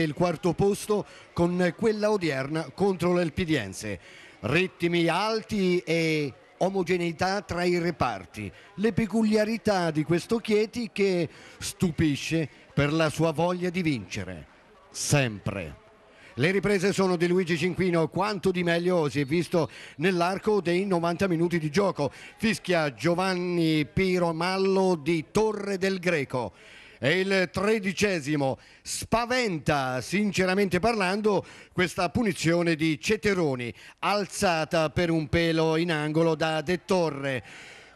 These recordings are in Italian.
il quarto posto con quella odierna contro l'Elpidiense. Ritmi alti e omogeneità tra i reparti. Le peculiarità di questo Chieti che stupisce per la sua voglia di vincere. Sempre. Le riprese sono di Luigi Cinquino, quanto di meglio si è visto nell'arco dei 90 minuti di gioco. Fischia Giovanni Piro Mallo di Torre del Greco è il tredicesimo. Spaventa, sinceramente parlando, questa punizione di Ceteroni, alzata per un pelo in angolo da De Torre.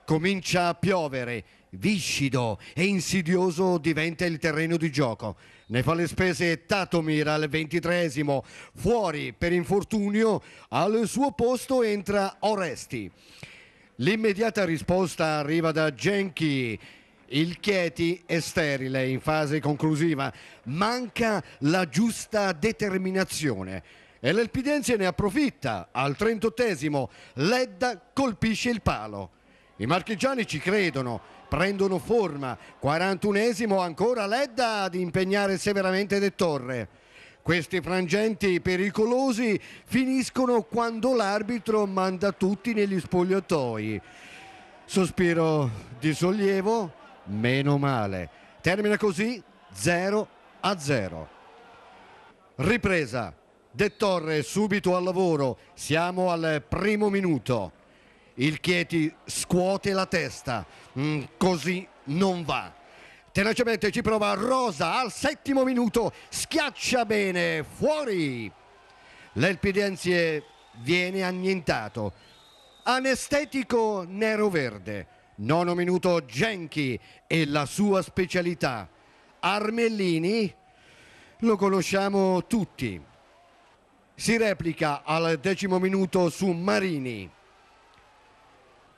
Comincia a piovere, viscido e insidioso diventa il terreno di gioco. Ne fa le spese Tatomir al ventitreesimo, fuori per infortunio, al suo posto entra Oresti. L'immediata risposta arriva da Genki il Chieti è sterile in fase conclusiva, manca la giusta determinazione e l'Elpidense ne approfitta. Al 38esimo Ledda colpisce il palo. I marchigiani ci credono, prendono forma. 41esimo ancora Ledda ad impegnare severamente De Torre. Questi frangenti pericolosi finiscono quando l'arbitro manda tutti negli spogliatoi. Sospiro di sollievo meno male. Termina così 0 a 0. Ripresa. De Torre subito al lavoro. Siamo al primo minuto. Il Chieti scuote la testa. Mm, così non va. Tenacemente ci prova Rosa al settimo minuto. Schiaccia bene. Fuori. L'Elpidenzie viene annientato. Anestetico nero-verde Nono minuto Genchi e la sua specialità. Armellini lo conosciamo tutti. Si replica al decimo minuto su Marini.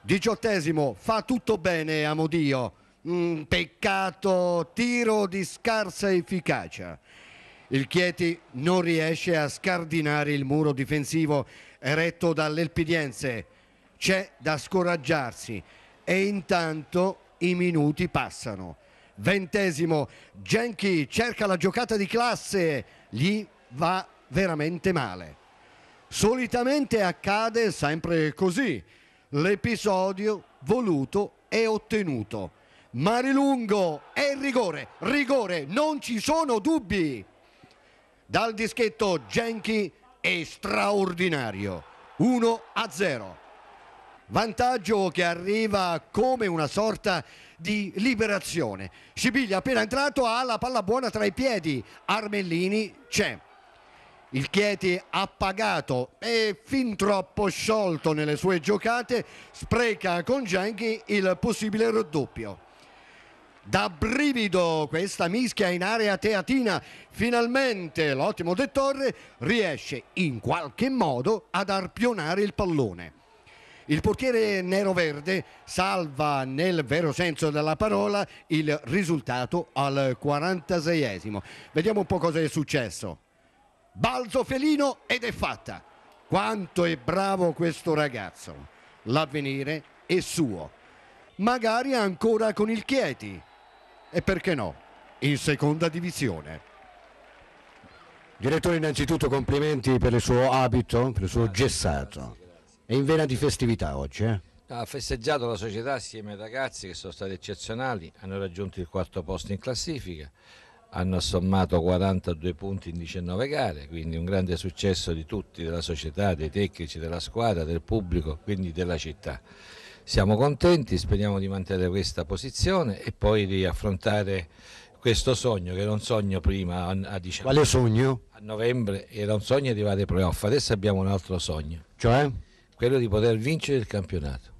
Diciottesimo, fa tutto bene Amodio. Mm, peccato, tiro di scarsa efficacia. Il Chieti non riesce a scardinare il muro difensivo eretto dall'Elpidiense. C'è da scoraggiarsi e intanto i minuti passano. Ventesimo, Genki cerca la giocata di classe, gli va veramente male. Solitamente accade sempre così, l'episodio voluto e ottenuto. Marilungo il rigore, rigore, non ci sono dubbi. Dal dischetto Genki è straordinario, 1 a 0 vantaggio che arriva come una sorta di liberazione. Sibiglia appena entrato ha la palla buona tra i piedi, Armellini c'è. Il Chieti appagato e fin troppo sciolto nelle sue giocate spreca con Genchi il possibile raddoppio. Da brivido questa mischia in area teatina, finalmente l'ottimo De Torre riesce in qualche modo ad arpionare il pallone. Il portiere nero-verde salva nel vero senso della parola il risultato al 46esimo. Vediamo un po' cosa è successo. Balzo felino ed è fatta. Quanto è bravo questo ragazzo. L'avvenire è suo. Magari ancora con il Chieti. E perché no? In seconda divisione. Direttore, innanzitutto complimenti per il suo abito, per il suo gessato. È in vena di festività oggi, eh? Ha festeggiato la società assieme ai ragazzi che sono stati eccezionali, hanno raggiunto il quarto posto in classifica, hanno sommato 42 punti in 19 gare, quindi un grande successo di tutti, della società, dei tecnici, della squadra, del pubblico, quindi della città. Siamo contenti, speriamo di mantenere questa posizione e poi di affrontare questo sogno che era un sogno prima a, dicembre. Quale sogno? A novembre era un sogno arrivare ai playoff, adesso abbiamo un altro sogno. Cioè? quello di poter vincere il campionato.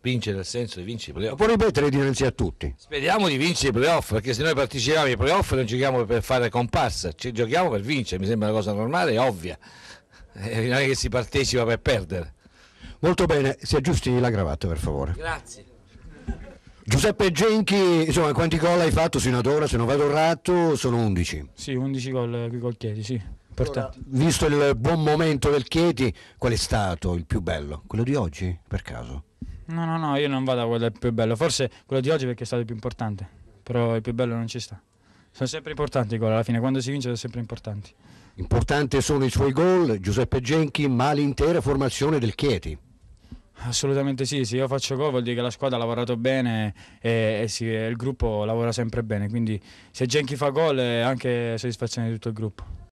Vincere nel senso di vincere i playoff. Può ripetere dinanzi a tutti. Speriamo di vincere i playoff, perché se noi partecipiamo ai playoff non giochiamo per fare comparsa, ci giochiamo per vincere, mi sembra una cosa normale e ovvia. Eh, non è che si partecipa per perdere. Molto bene, si aggiusti la cravatta per favore. Grazie. Giuseppe Genchi, insomma, quanti gol hai fatto sino ad ora? Se non vado errato, sono 11. Sì, 11 gol eh, qui col Chieti, sì. Ora, visto il buon momento del Chieti, qual è stato il più bello? Quello di oggi, per caso? No, no, no, io non vado a quello più bello, forse quello di oggi perché è stato il più importante, però il più bello non ci sta. Sono sempre importanti i gol, alla fine quando si vince sono sempre importanti. Importanti sono i suoi gol, Giuseppe Genchi, ma l'intera formazione del Chieti. Assolutamente sì, se io faccio gol vuol dire che la squadra ha lavorato bene e, e, sì, e il gruppo lavora sempre bene, quindi se Genchi fa gol è anche soddisfazione di tutto il gruppo.